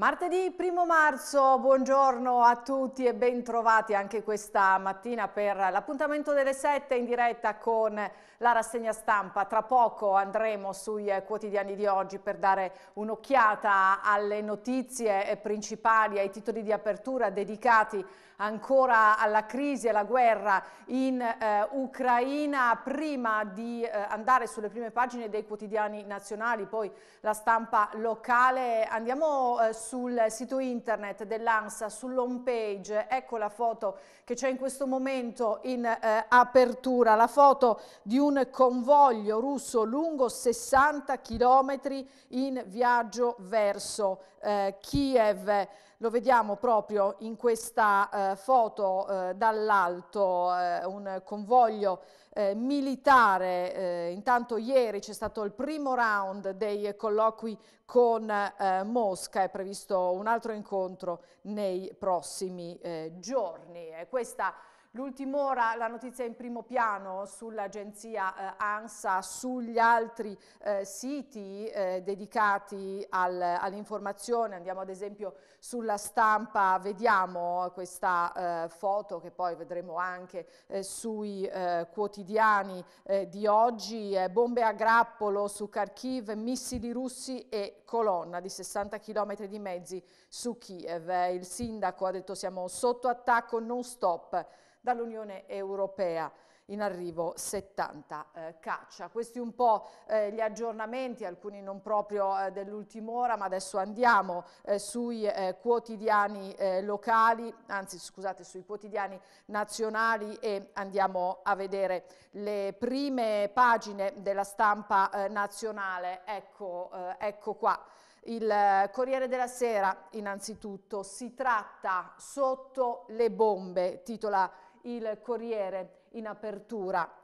Martedì 1 marzo, buongiorno a tutti e bentrovati anche questa mattina per l'appuntamento delle 7 in diretta con la rassegna stampa. Tra poco andremo sui quotidiani di oggi per dare un'occhiata alle notizie principali, ai titoli di apertura dedicati ancora alla crisi e alla guerra in eh, Ucraina. Prima di eh, andare sulle prime pagine dei quotidiani nazionali, poi la stampa locale, andiamo eh, sul sito internet dell'ANSA, sull'home page, ecco la foto che c'è in questo momento in eh, apertura, la foto di un convoglio russo lungo 60 chilometri in viaggio verso eh, Kiev lo vediamo proprio in questa eh, foto eh, dall'alto, eh, un convoglio eh, militare. Eh, intanto ieri c'è stato il primo round dei colloqui con eh, Mosca, è previsto un altro incontro nei prossimi eh, giorni. E questa L'ultima ora la notizia in primo piano sull'agenzia eh, ANSA, sugli altri eh, siti eh, dedicati al, all'informazione, andiamo ad esempio sulla stampa, vediamo questa eh, foto che poi vedremo anche eh, sui eh, quotidiani di oggi, bombe a grappolo su Kharkiv, missili russi e colonna di 60 km di mezzi su Kiev. Il sindaco ha detto siamo sotto attacco non stop dall'Unione Europea in arrivo 70 eh, caccia. Questi un po' eh, gli aggiornamenti, alcuni non proprio eh, dell'ultima ora, ma adesso andiamo eh, sui eh, quotidiani eh, locali, anzi scusate, sui quotidiani nazionali e andiamo a vedere le prime pagine della stampa nazionale. Ecco, ecco qua. Il Corriere della Sera, innanzitutto, si tratta sotto le bombe, titola il Corriere in apertura.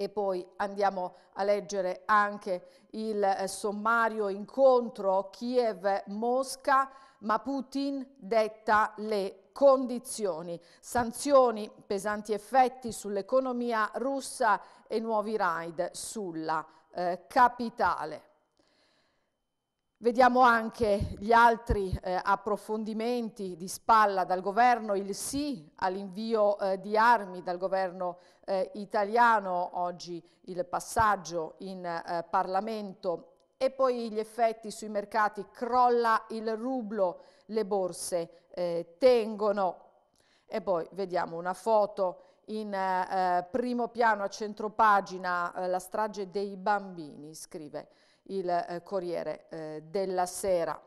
E poi andiamo a leggere anche il eh, sommario incontro Kiev-Mosca, ma Putin detta le condizioni, sanzioni, pesanti effetti sull'economia russa e nuovi raid sulla eh, capitale. Vediamo anche gli altri eh, approfondimenti di spalla dal governo, il sì all'invio eh, di armi dal governo eh, italiano, oggi il passaggio in eh, Parlamento e poi gli effetti sui mercati, crolla il rublo, le borse eh, tengono e poi vediamo una foto in eh, primo piano a centropagina, la strage dei bambini, scrive il eh, Corriere eh, della Sera.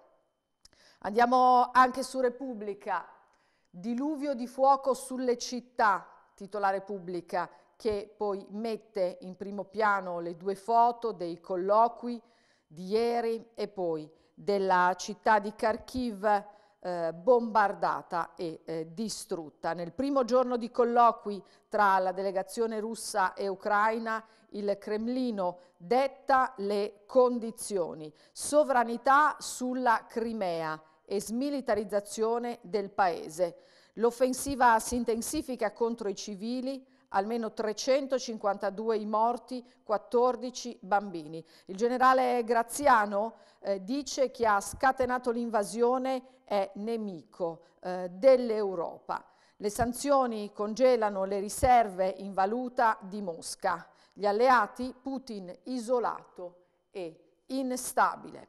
Andiamo anche su Repubblica, diluvio di fuoco sulle città, titolare Repubblica, che poi mette in primo piano le due foto dei colloqui di ieri e poi della città di Kharkiv eh, bombardata e eh, distrutta. Nel primo giorno di colloqui tra la delegazione russa e ucraina, il Cremlino detta le condizioni. Sovranità sulla Crimea e smilitarizzazione del paese. L'offensiva si intensifica contro i civili, almeno 352 i morti, 14 bambini. Il generale Graziano eh, dice che ha scatenato l'invasione è nemico eh, dell'Europa. Le sanzioni congelano le riserve in valuta di Mosca. Gli alleati, Putin isolato e instabile.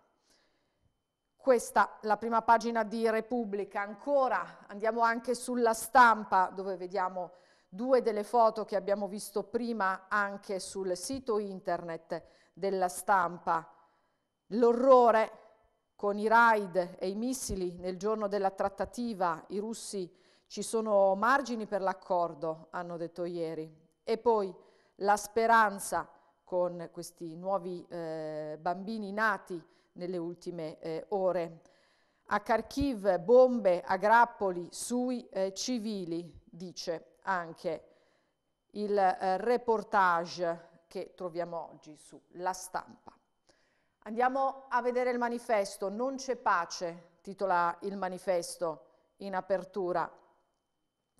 Questa la prima pagina di Repubblica. Ancora andiamo anche sulla stampa dove vediamo due delle foto che abbiamo visto prima anche sul sito internet della stampa. L'orrore con i raid e i missili nel giorno della trattativa, i russi ci sono margini per l'accordo, hanno detto ieri. E poi la speranza con questi nuovi eh, bambini nati nelle ultime eh, ore. A Kharkiv bombe a grappoli sui eh, civili, dice anche il eh, reportage che troviamo oggi su La Stampa. Andiamo a vedere il manifesto, Non c'è pace, titola il manifesto in apertura.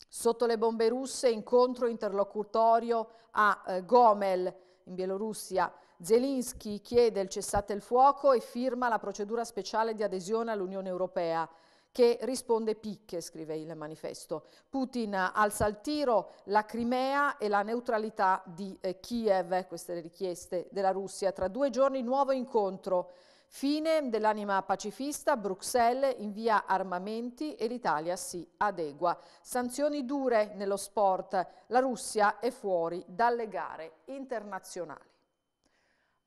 Sotto le bombe russe, incontro interlocutorio a eh, Gomel, in Bielorussia. Zelensky chiede il cessate il fuoco e firma la procedura speciale di adesione all'Unione Europea che risponde picche, scrive il manifesto. Putin alza il tiro la Crimea e la neutralità di eh, Kiev, queste le richieste della Russia. Tra due giorni nuovo incontro. Fine dell'anima pacifista, Bruxelles invia armamenti e l'Italia si adegua. Sanzioni dure nello sport, la Russia è fuori dalle gare internazionali.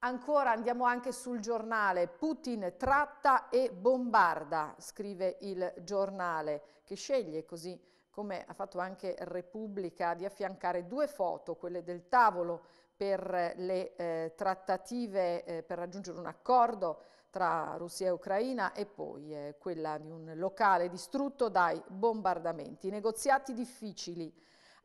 Ancora andiamo anche sul giornale, Putin tratta e bombarda, scrive il giornale, che sceglie così come ha fatto anche Repubblica, di affiancare due foto, quelle del tavolo per le eh, trattative eh, per raggiungere un accordo tra Russia e Ucraina e poi eh, quella di un locale distrutto dai bombardamenti. Negoziati difficili.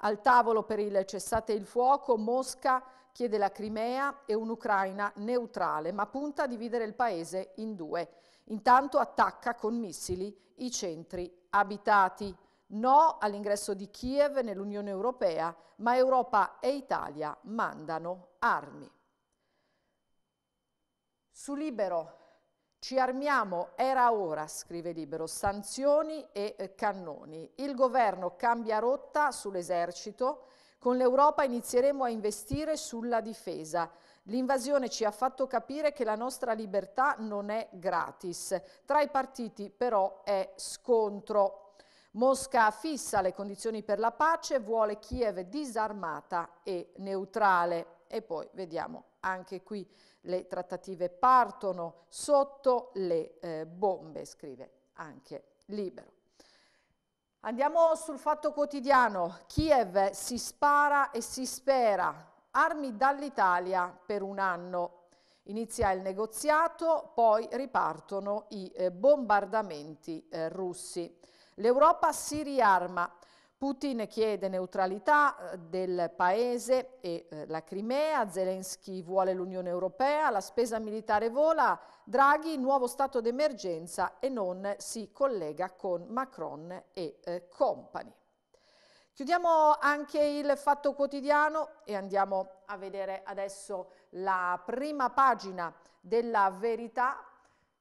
Al tavolo per il cessate il fuoco Mosca chiede la Crimea e un'Ucraina neutrale, ma punta a dividere il paese in due. Intanto attacca con missili i centri abitati. No all'ingresso di Kiev nell'Unione Europea, ma Europa e Italia mandano armi. Su Libero ci armiamo, era ora, scrive Libero, sanzioni e eh, cannoni. Il governo cambia rotta sull'esercito con l'Europa inizieremo a investire sulla difesa. L'invasione ci ha fatto capire che la nostra libertà non è gratis. Tra i partiti però è scontro. Mosca fissa le condizioni per la pace, vuole Kiev disarmata e neutrale. E poi vediamo anche qui le trattative partono sotto le eh, bombe, scrive anche Libero. Andiamo sul fatto quotidiano. Kiev si spara e si spera. Armi dall'Italia per un anno. Inizia il negoziato, poi ripartono i eh, bombardamenti eh, russi. L'Europa si riarma, Putin chiede neutralità eh, del paese e eh, la Crimea, Zelensky vuole l'Unione Europea, la spesa militare vola, Draghi nuovo stato d'emergenza e non si collega con Macron e eh, compagni. Chiudiamo anche il fatto quotidiano e andiamo a vedere adesso la prima pagina della verità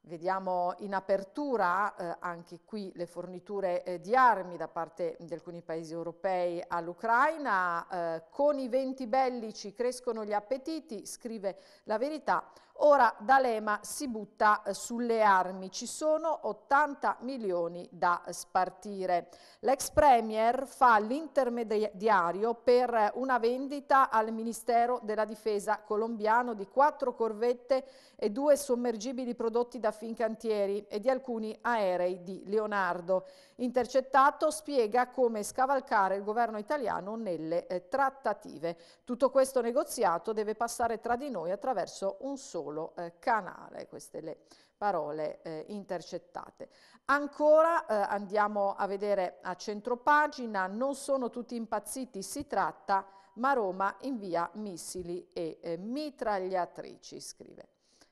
Vediamo in apertura eh, anche qui le forniture eh, di armi da parte di alcuni paesi europei all'Ucraina. Eh, con i venti bellici crescono gli appetiti, scrive la verità. Ora D'Alema si butta eh, sulle armi, ci sono 80 milioni da spartire. L'ex Premier fa l'intermediario per eh, una vendita al Ministero della Difesa colombiano di quattro corvette e due sommergibili prodotti da Fincantieri e di alcuni aerei di Leonardo. Intercettato spiega come scavalcare il governo italiano nelle eh, trattative. Tutto questo negoziato deve passare tra di noi attraverso un solo solo eh, canale, queste le parole eh, intercettate. Ancora eh, andiamo a vedere a centropagina, non sono tutti impazziti, si tratta, ma Roma invia missili e eh, mitragliatrici, scrive.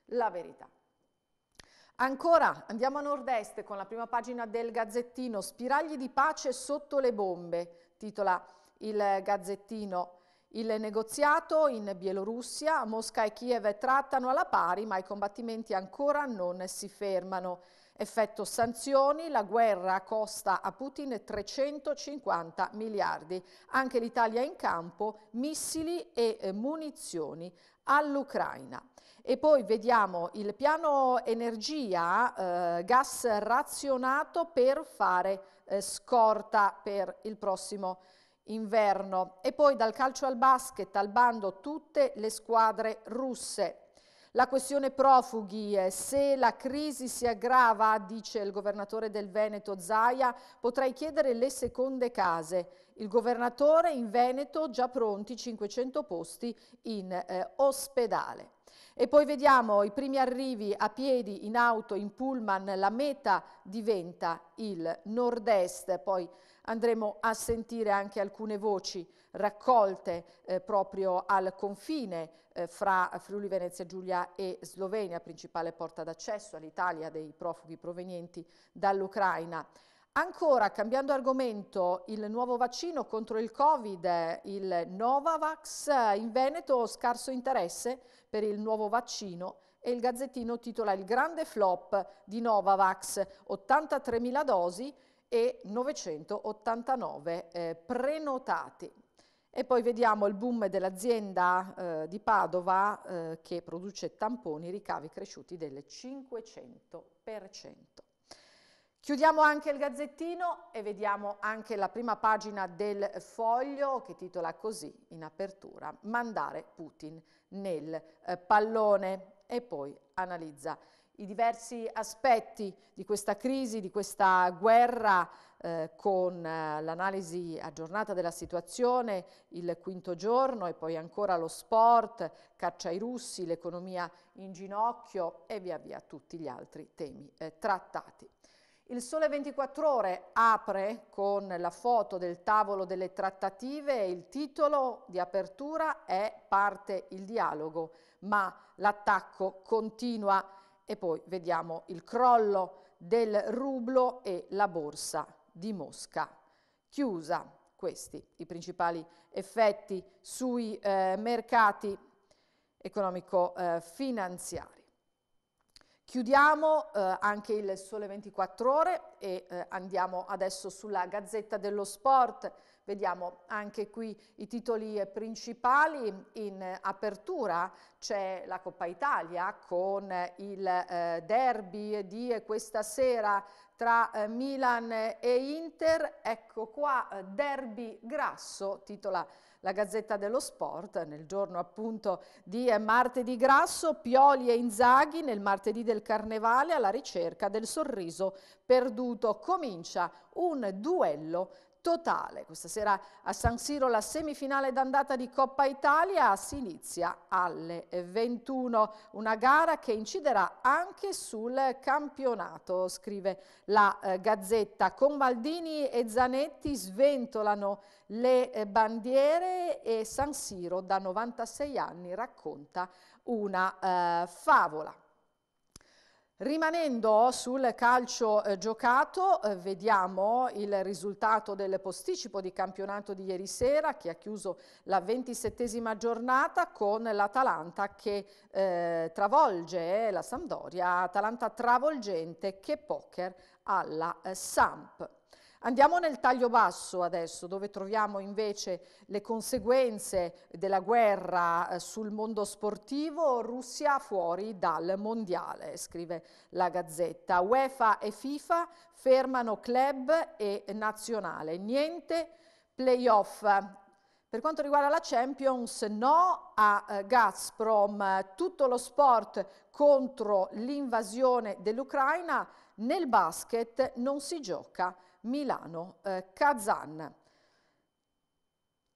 La verità. Ancora andiamo a nord-est con la prima pagina del Gazzettino, Spiragli di pace sotto le bombe, titola il Gazzettino il negoziato in Bielorussia, Mosca e Kiev trattano alla pari, ma i combattimenti ancora non si fermano. Effetto sanzioni, la guerra costa a Putin 350 miliardi. Anche l'Italia in campo, missili e eh, munizioni all'Ucraina. E poi vediamo il piano energia, eh, gas razionato per fare eh, scorta per il prossimo anno inverno e poi dal calcio al basket al bando tutte le squadre russe. La questione profughi, eh, se la crisi si aggrava, dice il governatore del Veneto Zaia, potrei chiedere le seconde case. Il governatore in Veneto già pronti 500 posti in eh, ospedale. E poi vediamo i primi arrivi a piedi, in auto, in pullman, la meta diventa il nord-est, poi andremo a sentire anche alcune voci raccolte eh, proprio al confine eh, fra Friuli Venezia Giulia e Slovenia, principale porta d'accesso all'Italia dei profughi provenienti dall'Ucraina. Ancora, cambiando argomento, il nuovo vaccino contro il Covid, il Novavax, in Veneto scarso interesse per il nuovo vaccino e il Gazzettino titola il grande flop di Novavax, 83.000 dosi e 989 eh, prenotati. E poi vediamo il boom dell'azienda eh, di Padova eh, che produce tamponi, ricavi cresciuti del 500%. Chiudiamo anche il gazzettino e vediamo anche la prima pagina del foglio che titola così in apertura, mandare Putin nel eh, pallone e poi analizza i diversi aspetti di questa crisi, di questa guerra eh, con eh, l'analisi aggiornata della situazione il quinto giorno e poi ancora lo sport, caccia ai russi, l'economia in ginocchio e via via tutti gli altri temi eh, trattati. Il Sole 24 Ore apre con la foto del tavolo delle trattative e il titolo di apertura è Parte il dialogo, ma l'attacco continua e poi vediamo il crollo del rublo e la borsa di Mosca chiusa. Questi i principali effetti sui eh, mercati economico-finanziari. Eh, Chiudiamo eh, anche il Sole 24 Ore e eh, andiamo adesso sulla Gazzetta dello Sport. Vediamo anche qui i titoli eh, principali. In eh, apertura c'è la Coppa Italia con eh, il eh, derby di questa sera tra Milan e Inter. Ecco qua, derby grasso, titola la Gazzetta dello Sport nel giorno appunto di eh, martedì grasso, Pioli e Inzaghi nel martedì del Carnevale alla ricerca del sorriso perduto. Comincia un duello totale. Questa sera a San Siro la semifinale d'andata di Coppa Italia si inizia alle 21, una gara che inciderà anche sul campionato, scrive la eh, Gazzetta. Con Maldini e Zanetti sventolano le eh, bandiere e San Siro da 96 anni racconta una eh, favola. Rimanendo sul calcio eh, giocato, eh, vediamo il risultato del posticipo di campionato di ieri sera che ha chiuso la ventisettesima giornata con l'Atalanta che eh, travolge eh, la Sampdoria, Atalanta travolgente che poker alla eh, Samp. Andiamo nel taglio basso adesso, dove troviamo invece le conseguenze della guerra eh, sul mondo sportivo, Russia fuori dal mondiale, scrive la Gazzetta. UEFA e FIFA fermano club e nazionale, niente playoff. Per quanto riguarda la Champions, no a eh, Gazprom, tutto lo sport contro l'invasione dell'Ucraina, nel basket non si gioca Milano eh, Kazan.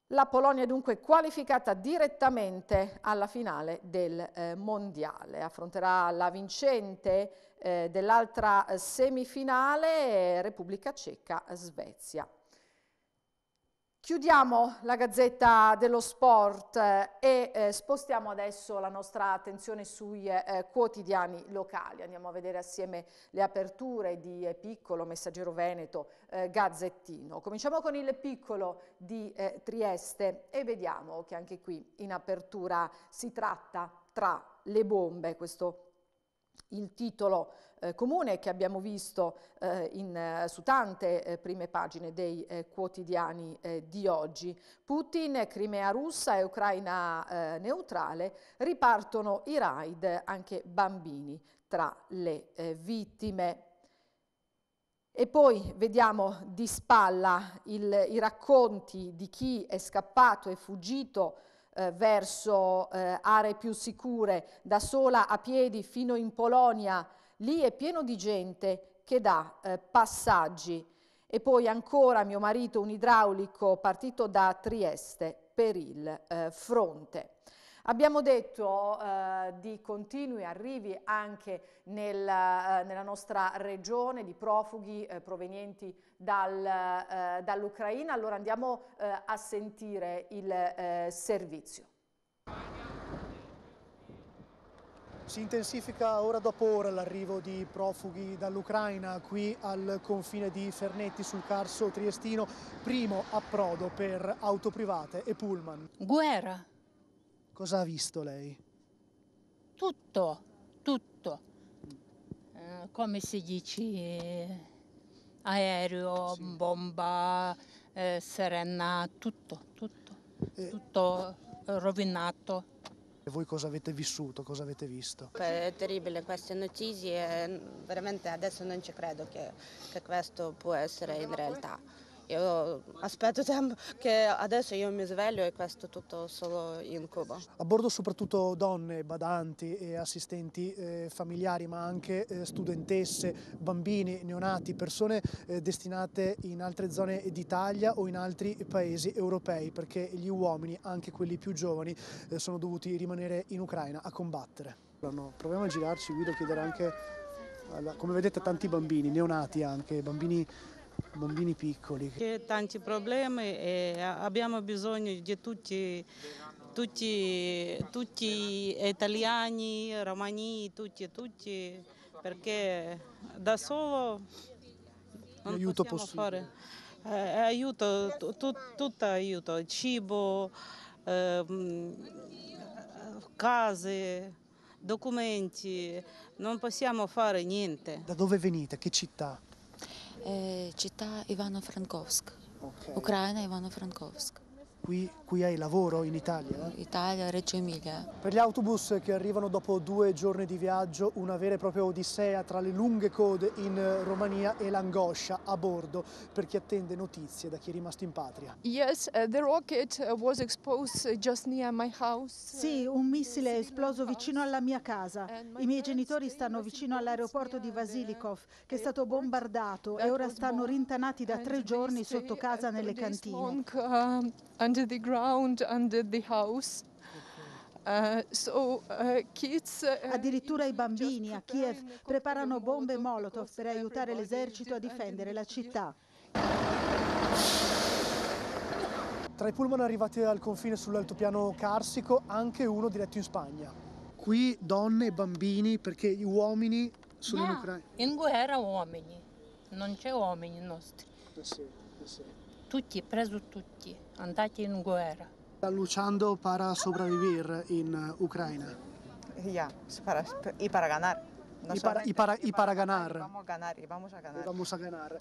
La Polonia è dunque qualificata direttamente alla finale del eh, mondiale. Affronterà la vincente eh, dell'altra eh, semifinale Repubblica Ceca-Svezia. Chiudiamo la gazzetta dello sport eh, e eh, spostiamo adesso la nostra attenzione sui eh, eh, quotidiani locali. Andiamo a vedere assieme le aperture di eh, Piccolo, Messaggero Veneto, Gazzettino. Cominciamo con il Piccolo di Trieste e vediamo che anche qui in apertura si tratta tra le bombe, questo il titolo eh, comune che abbiamo visto eh, in, eh, su tante eh, prime pagine dei eh, quotidiani di oggi. Putin, Crimea russa e Ucraina neutrale, ripartono i raid, anche bambini tra le vittime. E poi vediamo di spalla il, i racconti di chi è scappato e fuggito eh, verso eh, aree più sicure, da sola a piedi fino in Polonia, lì è pieno di gente che dà eh, passaggi. E poi ancora mio marito, un idraulico, partito da Trieste per il eh, fronte. Abbiamo detto eh, di continui arrivi anche nel, eh, nella nostra regione di profughi eh, provenienti dal, eh, dall'Ucraina, allora andiamo eh, a sentire il eh, servizio. Si intensifica ora dopo ora l'arrivo di profughi dall'Ucraina qui al confine di Fernetti sul Carso Triestino, primo approdo per auto private e pullman. Guerra, Cosa ha visto lei? Tutto, tutto. Eh, come si dice, aereo, sì. bomba, eh, serena, tutto, tutto, eh. tutto eh, rovinato. E voi cosa avete vissuto, cosa avete visto? È terribile queste notizie, veramente adesso non ci credo che, che questo può essere in realtà. Io aspetto tempo che adesso io mi sveglio e questo è tutto solo in Cuba. A bordo soprattutto donne, badanti e assistenti eh, familiari, ma anche eh, studentesse, bambini, neonati, persone eh, destinate in altre zone d'Italia o in altri paesi europei, perché gli uomini, anche quelli più giovani, eh, sono dovuti rimanere in Ucraina a combattere. No, proviamo a girarci, Guido chiedere anche, alla, come vedete tanti bambini, neonati anche, bambini bambini piccoli. C'è tanti problemi e abbiamo bisogno di tutti, tutti, tutti italiani, romani, tutti, tutti, perché da solo non aiuto possiamo possibile. fare. Eh, aiuto, tut, tutto aiuto, cibo, eh, case, documenti, non possiamo fare niente. Da dove venite? Che città? Е, чита Івано-Франковськ. Україна Івано-Франковськ. Qui, qui, hai lavoro in Italia? Italia, Reggio Emilia. Per gli autobus che arrivano dopo due giorni di viaggio, una vera e propria odissea tra le lunghe code in Romania e l'angoscia a bordo per chi attende notizie da chi è rimasto in patria. Yes, uh, the rocket uh, was exposed uh, just near my house. Sì, un missile è esploso vicino alla mia casa. I miei genitori stanno vicino all'aeroporto di Vasilikov, che è stato bombardato e ora stanno rintanati da tre giorni sotto casa nelle cantine. Um, under the ground, and the house. Uh, so, uh, kids, uh, uh Addirittura i bambini a Kiev preparano bombe Molotov per aiutare l'esercito a difendere la città. Tra i pullman arrivati al confine sull'altopiano carsico, anche uno diretto in Spagna. Qui donne e bambini, perché gli uomini sono no, in Ucraina. In guerra uomini, non c'è uomini nostri. Eh sì, eh sì tutti, preso tutti, andati in guerra. Sta luchando per sopravvivere in Ucraina. Ya, para, y para ganar. No y, para, y, para, y, para, ganar. Vamos a ganar, y vamos a ganar. Vamos a ganar.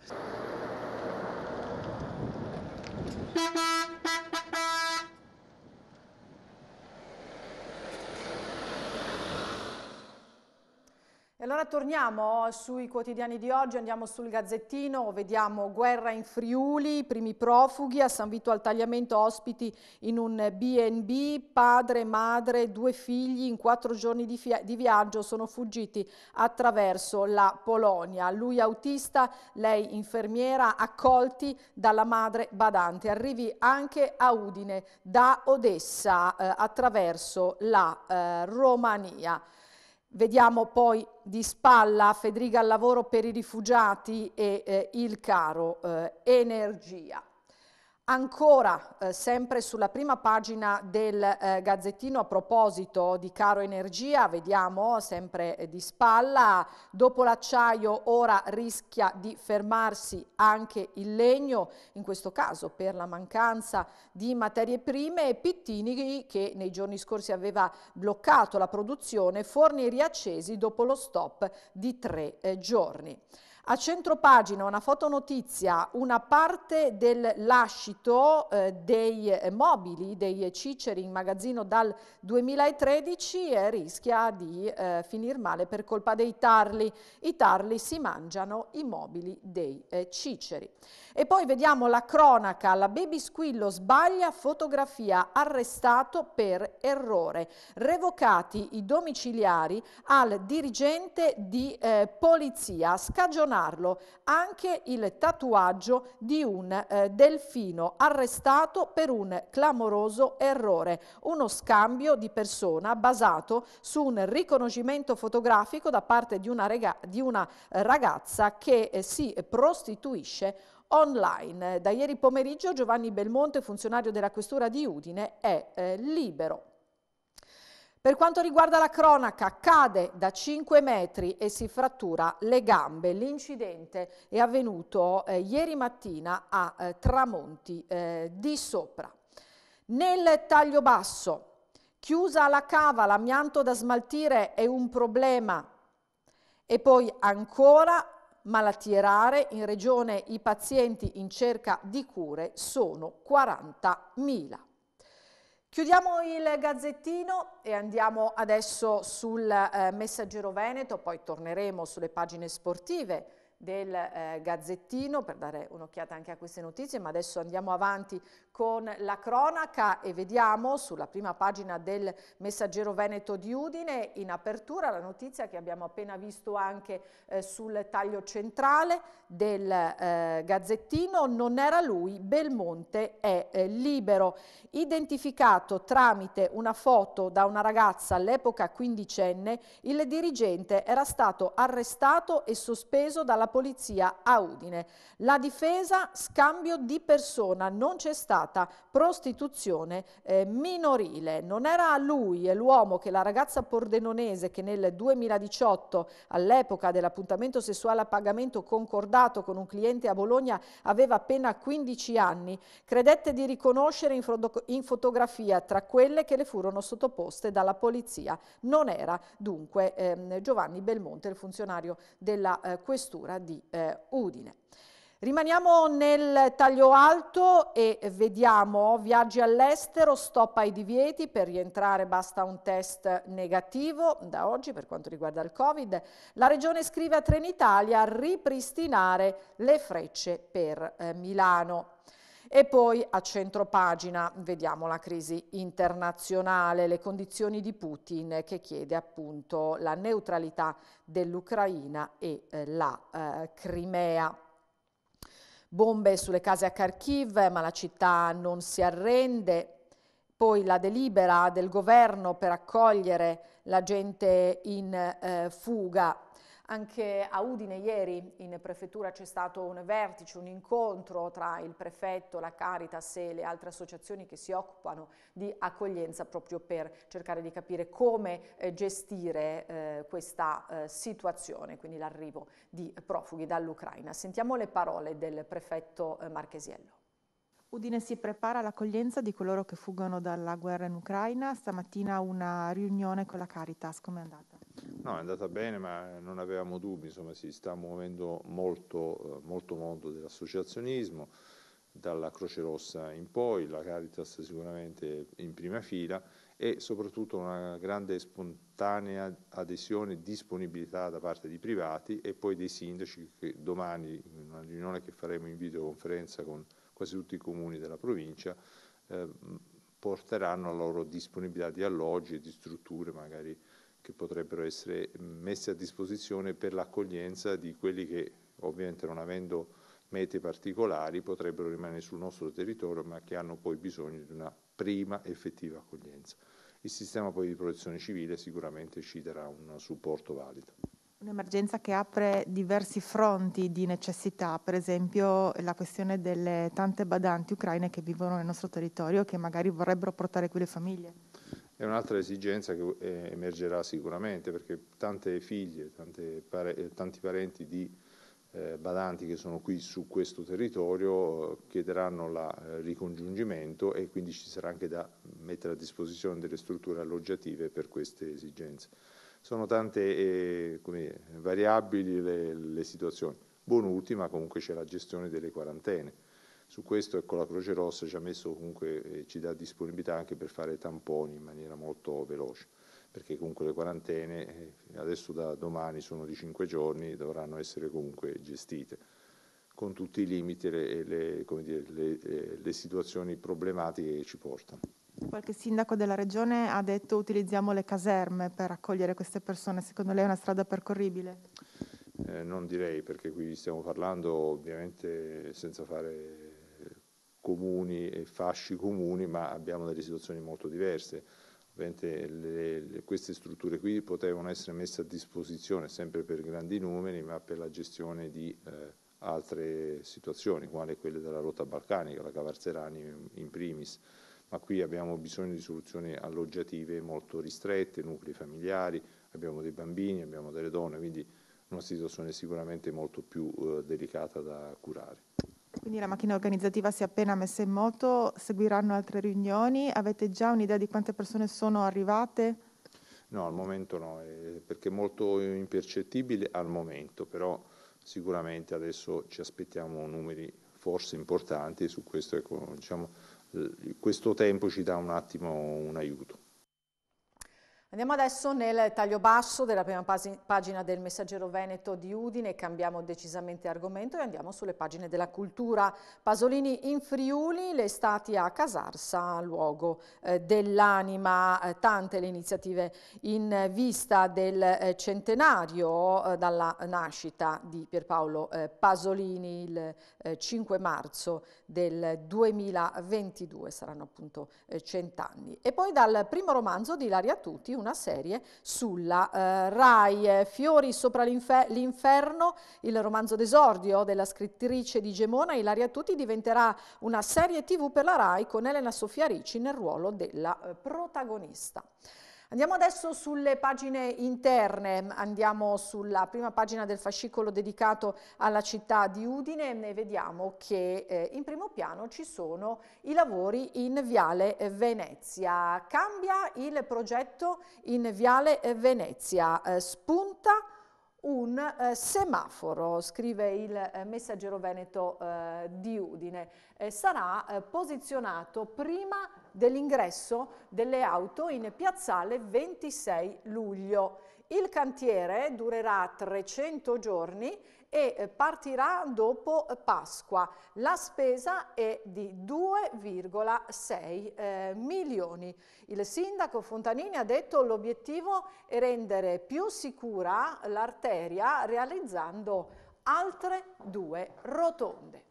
allora torniamo sui quotidiani di oggi, andiamo sul Gazzettino, vediamo guerra in Friuli, i primi profughi, a San Vito al tagliamento ospiti in un BNB, padre, madre, due figli in quattro giorni di, di viaggio sono fuggiti attraverso la Polonia. Lui autista, lei infermiera, accolti dalla madre badante. Arrivi anche a Udine da Odessa eh, attraverso la eh, Romania. Vediamo poi di spalla Federica al lavoro per i rifugiati e eh, il caro eh, energia. Ancora, eh, sempre sulla prima pagina del eh, Gazzettino, a proposito di caro energia, vediamo eh, sempre eh, di spalla, dopo l'acciaio ora rischia di fermarsi anche il legno, in questo caso per la mancanza di materie prime, e Pittini che nei giorni scorsi aveva bloccato la produzione, forni riaccesi dopo lo stop di tre eh, giorni. A centro pagina una fotonotizia, una parte del lascito eh, dei mobili, dei ciceri in magazzino dal 2013 e rischia di eh, finir male per colpa dei tarli. I tarli si mangiano i mobili dei eh, ciceri. E poi vediamo la cronaca, la baby squillo sbaglia fotografia, arrestato per errore. Revocati i domiciliari al dirigente di eh, polizia, scagionato nominarlo, anche il tatuaggio di un eh, delfino arrestato per un clamoroso errore, uno scambio di persona basato su un riconoscimento fotografico da parte di una, di una ragazza che eh, si prostituisce online. Da ieri pomeriggio Giovanni Belmonte, funzionario della Questura di Udine, è eh, libero. Per quanto riguarda la cronaca, cade da 5 metri e si frattura le gambe. L'incidente è avvenuto eh, ieri mattina a eh, Tramonti eh, di Sopra. Nel taglio basso, chiusa la cava, l'amianto da smaltire è un problema. E poi ancora malattie rare, in regione i pazienti in cerca di cure sono 40.000. Chiudiamo il gazzettino e andiamo adesso sul eh, Messaggero Veneto, poi torneremo sulle pagine sportive del eh, Gazzettino per dare un'occhiata anche a queste notizie, ma adesso andiamo avanti con la cronaca e vediamo sulla prima pagina del Messaggero Veneto di Udine in apertura la notizia che abbiamo appena visto anche eh, sul taglio centrale del eh, Gazzettino, non era lui, Belmonte è eh, libero, identificato tramite una foto da una ragazza all'epoca quindicenne, il dirigente era stato arrestato e sospeso dalla polizia a Udine. La difesa scambio di persona, non c'è stato stata prostituzione eh, minorile. Non era lui l'uomo che la ragazza pordenonese che nel 2018, all'epoca dell'appuntamento sessuale a pagamento concordato con un cliente a Bologna, aveva appena 15 anni, credette di riconoscere in, in fotografia tra quelle che le furono sottoposte dalla polizia. Non era dunque ehm, Giovanni Belmonte, il funzionario della eh, questura di eh, Udine. Rimaniamo nel taglio alto e vediamo viaggi all'estero, stop ai divieti, per rientrare basta un test negativo da oggi per quanto riguarda il Covid. La regione scrive a Trenitalia ripristinare le frecce per eh, Milano. E poi a centro pagina vediamo la crisi internazionale, le condizioni di Putin che chiede appunto la neutralità dell'Ucraina e eh, la eh, Crimea. Bombe sulle case a Kharkiv, ma la città non si arrende. Poi la delibera del governo per accogliere la gente in eh, fuga. Anche a Udine ieri in prefettura c'è stato un vertice, un incontro tra il prefetto, la Caritas e le altre associazioni che si occupano di accoglienza proprio per cercare di capire come eh, gestire eh, questa eh, situazione, quindi l'arrivo di profughi dall'Ucraina. Sentiamo le parole del prefetto Marchesiello. Udine si prepara all'accoglienza di coloro che fuggono dalla guerra in Ucraina. Stamattina una riunione con la Caritas, come è andata? No, è andata bene, ma non avevamo dubbi, insomma, si sta muovendo molto, eh, molto mondo dell'associazionismo, dalla Croce Rossa in poi, la Caritas sicuramente in prima fila e soprattutto una grande spontanea adesione e disponibilità da parte di privati e poi dei sindaci che domani, in una riunione che faremo in videoconferenza con quasi tutti i comuni della provincia, eh, porteranno la loro disponibilità di alloggi e di strutture magari che potrebbero essere messe a disposizione per l'accoglienza di quelli che ovviamente non avendo mete particolari potrebbero rimanere sul nostro territorio ma che hanno poi bisogno di una prima effettiva accoglienza. Il sistema poi di protezione civile sicuramente ci darà un supporto valido. Un'emergenza che apre diversi fronti di necessità, per esempio la questione delle tante badanti ucraine che vivono nel nostro territorio e che magari vorrebbero portare qui le famiglie è un'altra esigenza che eh, emergerà sicuramente, perché tante figlie, tante pare, eh, tanti parenti di eh, badanti che sono qui su questo territorio chiederanno il eh, ricongiungimento e quindi ci sarà anche da mettere a disposizione delle strutture alloggiative per queste esigenze. Sono tante eh, come, variabili le, le situazioni. Buon'ultima comunque c'è la gestione delle quarantene su questo ecco, la Croce Rossa ci ha messo comunque, eh, ci dà disponibilità anche per fare tamponi in maniera molto veloce, perché comunque le quarantene eh, adesso da domani sono di 5 giorni, dovranno essere comunque gestite con tutti i limiti e le, le, dire, le, eh, le situazioni problematiche che ci portano. Qualche sindaco della regione ha detto utilizziamo le caserme per accogliere queste persone, secondo lei è una strada percorribile? Eh, non direi perché qui stiamo parlando ovviamente senza fare comuni e fasci comuni, ma abbiamo delle situazioni molto diverse. Ovviamente le, le, queste strutture qui potevano essere messe a disposizione sempre per grandi numeri, ma per la gestione di eh, altre situazioni, quali quelle della rotta balcanica, la Cavarzerani in primis. Ma qui abbiamo bisogno di soluzioni alloggiative molto ristrette, nuclei familiari, abbiamo dei bambini, abbiamo delle donne, quindi una situazione sicuramente molto più eh, delicata da curare. Quindi la macchina organizzativa si è appena messa in moto, seguiranno altre riunioni, avete già un'idea di quante persone sono arrivate? No, al momento no, eh, perché è molto impercettibile al momento, però sicuramente adesso ci aspettiamo numeri forse importanti su questo, ecco, diciamo, questo tempo ci dà un attimo un aiuto. Andiamo adesso nel taglio basso della prima pagina del Messaggero Veneto di Udine, cambiamo decisamente argomento e andiamo sulle pagine della cultura. Pasolini in Friuli, l'estate a Casarsa, luogo eh, dell'anima, eh, tante le iniziative in vista del eh, centenario eh, dalla nascita di Pierpaolo eh, Pasolini il 5 marzo del 2022, saranno appunto cent'anni. E poi dal primo romanzo di Laria Tutti, una serie sulla eh, RAI. Eh, Fiori sopra l'inferno, il romanzo d'esordio della scrittrice di Gemona, Ilaria Tutti, diventerà una serie tv per la RAI con Elena Sofia Ricci nel ruolo della eh, protagonista. Andiamo adesso sulle pagine interne, andiamo sulla prima pagina del fascicolo dedicato alla città di Udine e vediamo che eh, in primo piano ci sono i lavori in Viale Venezia. Cambia il progetto in Viale Venezia, eh, spunta un eh, semaforo, scrive il eh, messaggero veneto eh, di Udine, eh, sarà eh, posizionato prima di dell'ingresso delle auto in piazzale 26 luglio. Il cantiere durerà 300 giorni e eh, partirà dopo Pasqua. La spesa è di 2,6 eh, milioni. Il sindaco Fontanini ha detto che l'obiettivo è rendere più sicura l'arteria realizzando altre due rotonde.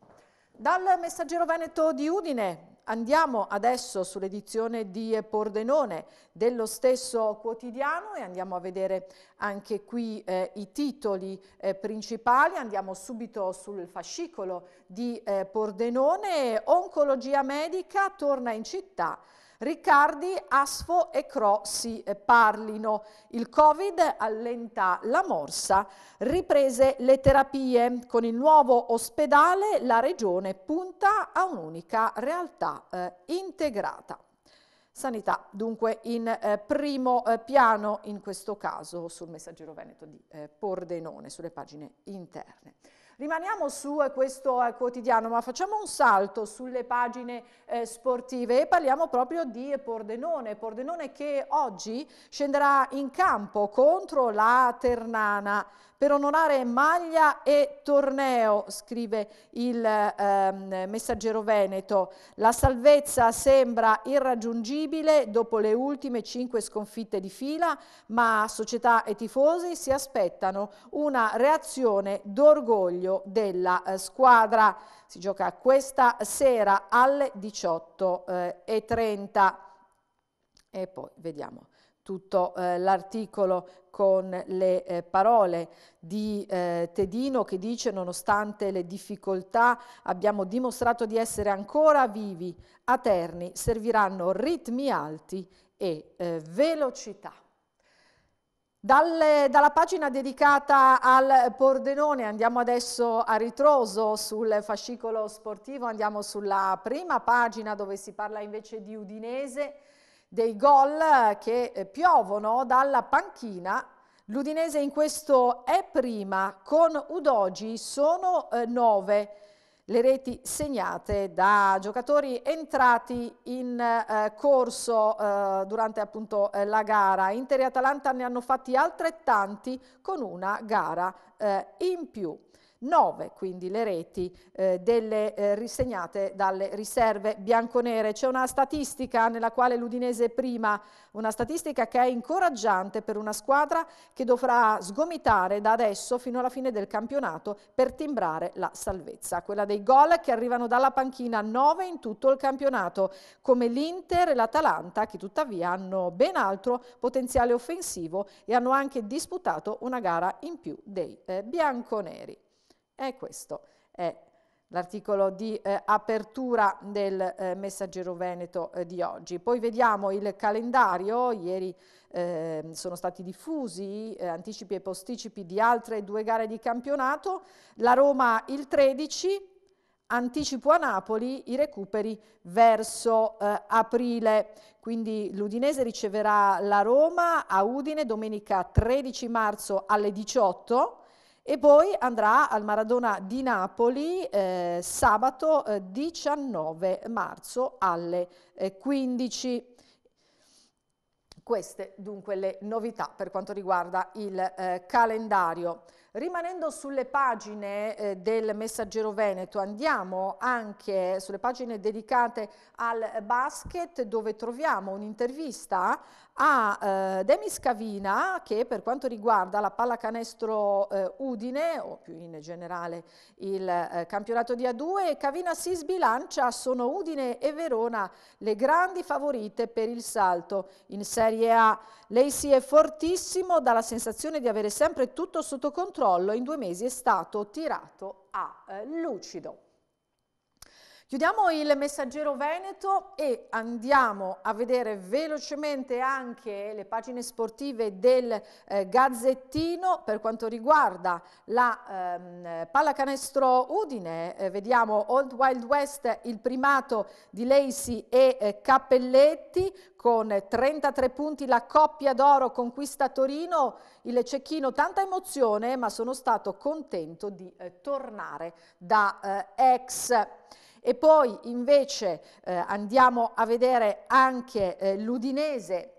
Dal messaggero Veneto di Udine Andiamo adesso sull'edizione di Pordenone dello stesso quotidiano e andiamo a vedere anche qui eh, i titoli eh, principali. Andiamo subito sul fascicolo di eh, Pordenone. Oncologia medica torna in città Riccardi, Asfo e Cro si eh, parlino. Il Covid allenta la morsa, riprese le terapie. Con il nuovo ospedale la regione punta a un'unica realtà eh, integrata. Sanità, dunque in eh, primo eh, piano in questo caso sul messaggero Veneto di eh, Pordenone, sulle pagine interne. Rimaniamo su eh, questo eh, quotidiano, ma facciamo un salto sulle pagine eh, sportive e parliamo proprio di Pordenone. Pordenone che oggi scenderà in campo contro la Ternana per onorare maglia e torneo, scrive il ehm, messaggero Veneto. La salvezza sembra irraggiungibile dopo le ultime cinque sconfitte di fila, ma società e tifosi si aspettano una reazione d'orgoglio della eh, squadra. Si gioca questa sera alle 18.30. Eh, e, e poi vediamo tutto eh, l'articolo con le eh, parole di eh, Tedino che dice nonostante le difficoltà abbiamo dimostrato di essere ancora vivi, a Terni serviranno ritmi alti e eh, velocità. Dalle, dalla pagina dedicata al Pordenone andiamo adesso a ritroso sul fascicolo sportivo, andiamo sulla prima pagina dove si parla invece di Udinese, dei gol che eh, piovono dalla panchina. L'Udinese in questo è prima, con Udogi sono eh, nove le reti segnate da giocatori entrati in eh, corso eh, durante appunto eh, la gara. Inter e Atalanta ne hanno fatti altrettanti con una gara eh, in più. 9 quindi le reti eh, delle, eh, risegnate dalle riserve bianconere. C'è una statistica nella quale l'Udinese è prima, una statistica che è incoraggiante per una squadra che dovrà sgomitare da adesso fino alla fine del campionato per timbrare la salvezza. Quella dei gol che arrivano dalla panchina 9 in tutto il campionato, come l'Inter e l'Atalanta che tuttavia hanno ben altro potenziale offensivo e hanno anche disputato una gara in più dei eh, bianconeri. E questo è l'articolo di eh, apertura del eh, Messaggero Veneto eh, di oggi. Poi vediamo il calendario, ieri ehm, sono stati diffusi eh, anticipi e posticipi di altre due gare di campionato, la Roma il 13, anticipo a Napoli i recuperi verso eh, aprile. Quindi l'Udinese riceverà la Roma a Udine domenica 13 marzo alle 18 e poi andrà al Maradona di Napoli eh, sabato eh, 19 marzo alle eh, 15. Queste dunque le novità per quanto riguarda il eh, calendario. Rimanendo sulle pagine eh, del Messaggero Veneto, andiamo anche sulle pagine dedicate al basket dove troviamo un'intervista a eh, Demis Cavina che per quanto riguarda la pallacanestro eh, Udine o più in generale il eh, campionato di A2, Cavina si sbilancia, sono Udine e Verona le grandi favorite per il salto in Serie A. Lei si è fortissimo dà la sensazione di avere sempre tutto sotto controllo, in due mesi è stato tirato a eh, lucido. Chiudiamo il messaggero Veneto e andiamo a vedere velocemente anche le pagine sportive del eh, Gazzettino per quanto riguarda la ehm, pallacanestro Udine. Eh, vediamo Old Wild West il primato di Lacey e eh, Cappelletti con 33 punti la coppia d'oro conquista Torino. Il Cecchino tanta emozione ma sono stato contento di eh, tornare da eh, ex. E poi invece eh, andiamo a vedere anche eh, l'Udinese.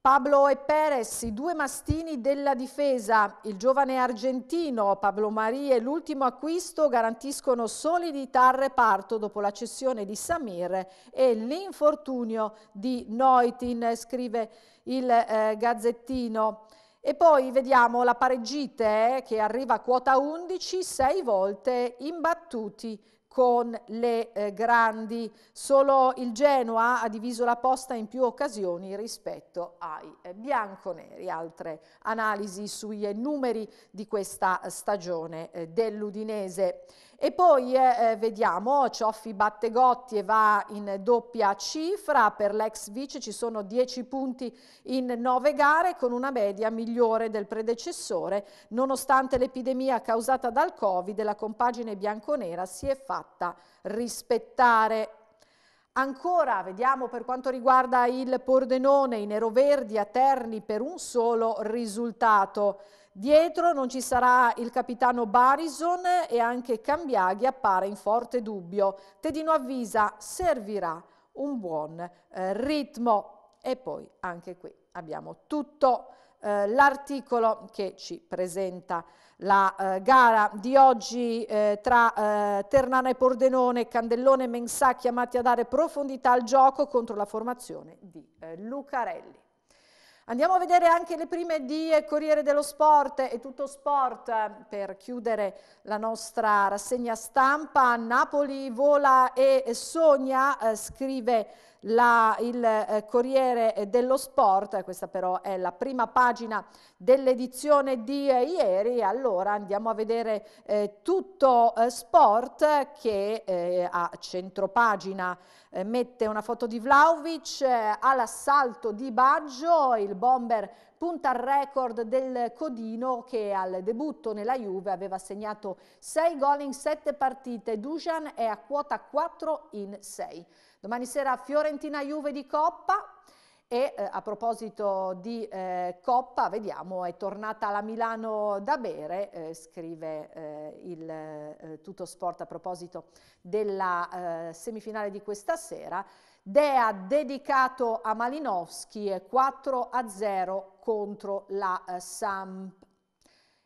Pablo e Perez, i due mastini della difesa, il giovane argentino Pablo Marie e l'ultimo acquisto garantiscono solidità al reparto dopo la cessione di Samir e l'infortunio di Noitin, scrive il eh, Gazzettino. E poi vediamo la pareggite eh, che arriva a quota 11, sei volte imbattuti con le eh, grandi, solo il Genoa ha diviso la posta in più occasioni rispetto ai eh, bianconeri. Altre analisi sui eh, numeri di questa eh, stagione eh, dell'Udinese. E poi eh, eh, vediamo, Cioffi batte Gotti e va in doppia cifra, per l'ex vice ci sono 10 punti in 9 gare con una media migliore del predecessore. Nonostante l'epidemia causata dal Covid, la compagine bianconera si è fatta rispettare. Ancora vediamo per quanto riguarda il Pordenone, i neroverdi a Terni per un solo risultato. Dietro non ci sarà il capitano Barison e anche Cambiaghi appare in forte dubbio. Tedino avvisa servirà un buon eh, ritmo e poi anche qui abbiamo tutto eh, l'articolo che ci presenta la eh, gara di oggi eh, tra eh, Ternana e Pordenone, Candellone e Mensà chiamati a dare profondità al gioco contro la formazione di eh, Lucarelli. Andiamo a vedere anche le prime di Corriere dello Sport e tutto sport eh, per chiudere la nostra rassegna stampa. Napoli vola e sogna, eh, scrive la, il eh, Corriere dello Sport, questa però è la prima pagina dell'edizione di eh, ieri, allora andiamo a vedere eh, tutto eh, sport che eh, ha centropagina eh, mette una foto di Vlaovic eh, all'assalto di Baggio, il bomber punta al record del Codino che al debutto nella Juve aveva segnato 6 gol in 7 partite, Dujan è a quota 4 in 6. Domani sera Fiorentina-Juve di Coppa, e eh, a proposito di eh, Coppa, vediamo, è tornata la Milano da bere, eh, scrive eh, il eh, Tutto Sport a proposito della eh, semifinale di questa sera. Dea dedicato a Malinowski 4 a 0 contro la Samp.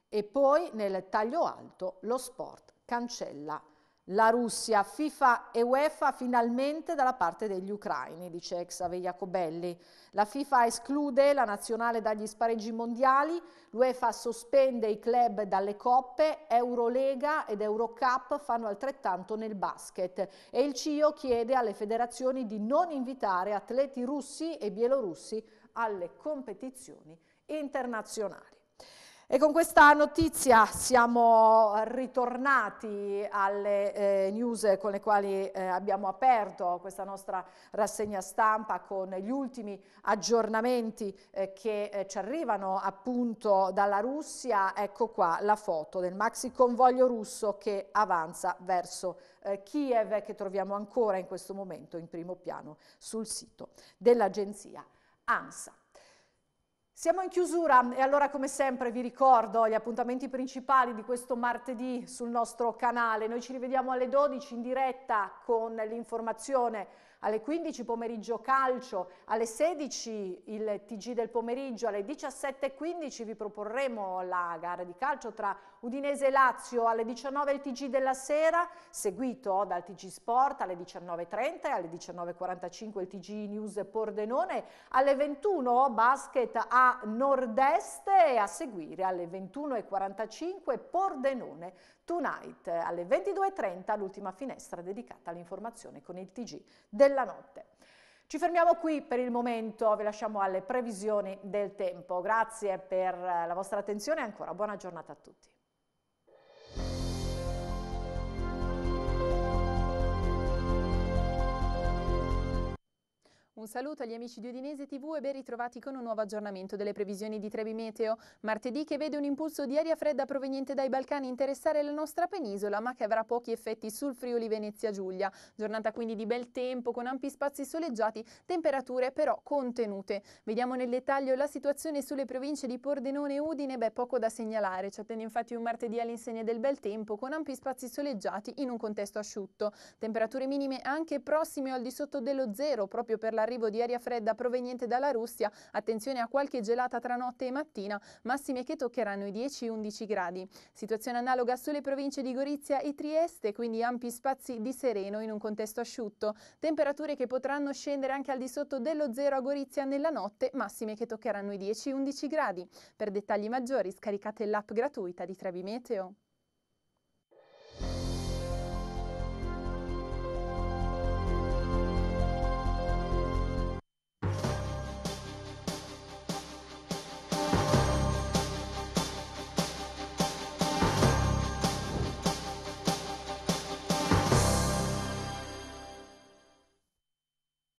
E poi nel taglio alto lo sport cancella la Russia, FIFA e UEFA finalmente dalla parte degli ucraini, dice ex Xave Jacobelli. La FIFA esclude la nazionale dagli spareggi mondiali, l'UEFA sospende i club dalle coppe, Eurolega ed Eurocup fanno altrettanto nel basket e il CIO chiede alle federazioni di non invitare atleti russi e bielorussi alle competizioni internazionali. E con questa notizia siamo ritornati alle eh, news con le quali eh, abbiamo aperto questa nostra rassegna stampa con gli ultimi aggiornamenti eh, che eh, ci arrivano appunto dalla Russia. Ecco qua la foto del maxi convoglio russo che avanza verso eh, Kiev che troviamo ancora in questo momento in primo piano sul sito dell'agenzia ANSA. Siamo in chiusura e allora come sempre vi ricordo gli appuntamenti principali di questo martedì sul nostro canale. Noi ci rivediamo alle 12 in diretta con l'informazione alle 15 pomeriggio calcio, alle 16 il TG del pomeriggio, alle 17.15 vi proporremo la gara di calcio tra Udinese e Lazio, alle 19 il TG della sera, seguito dal TG Sport alle 19.30 e alle 19.45 il TG News Pordenone, alle 21 basket a nord-est e a seguire alle 21.45 Pordenone Tonight alle 22.30 l'ultima finestra dedicata all'informazione con il TG della notte. Ci fermiamo qui per il momento, vi lasciamo alle previsioni del tempo. Grazie per la vostra attenzione e ancora buona giornata a tutti. Un saluto agli amici di Udinese TV e ben ritrovati con un nuovo aggiornamento delle previsioni di Trevi Meteo. Martedì che vede un impulso di aria fredda proveniente dai Balcani interessare la nostra penisola, ma che avrà pochi effetti sul Friuli Venezia Giulia. Giornata quindi di bel tempo, con ampi spazi soleggiati, temperature però contenute. Vediamo nel dettaglio la situazione sulle province di Pordenone e Udine, beh poco da segnalare. Ci attende infatti un martedì all'insegna del bel tempo, con ampi spazi soleggiati in un contesto asciutto. Temperature minime anche prossime o al di sotto dello zero, proprio per la l'arrivo di aria fredda proveniente dalla Russia, attenzione a qualche gelata tra notte e mattina, massime che toccheranno i 10-11 gradi. Situazione analoga sulle province di Gorizia e Trieste, quindi ampi spazi di sereno in un contesto asciutto. Temperature che potranno scendere anche al di sotto dello zero a Gorizia nella notte, massime che toccheranno i 10-11 gradi. Per dettagli maggiori scaricate l'app gratuita di Trebi Meteo.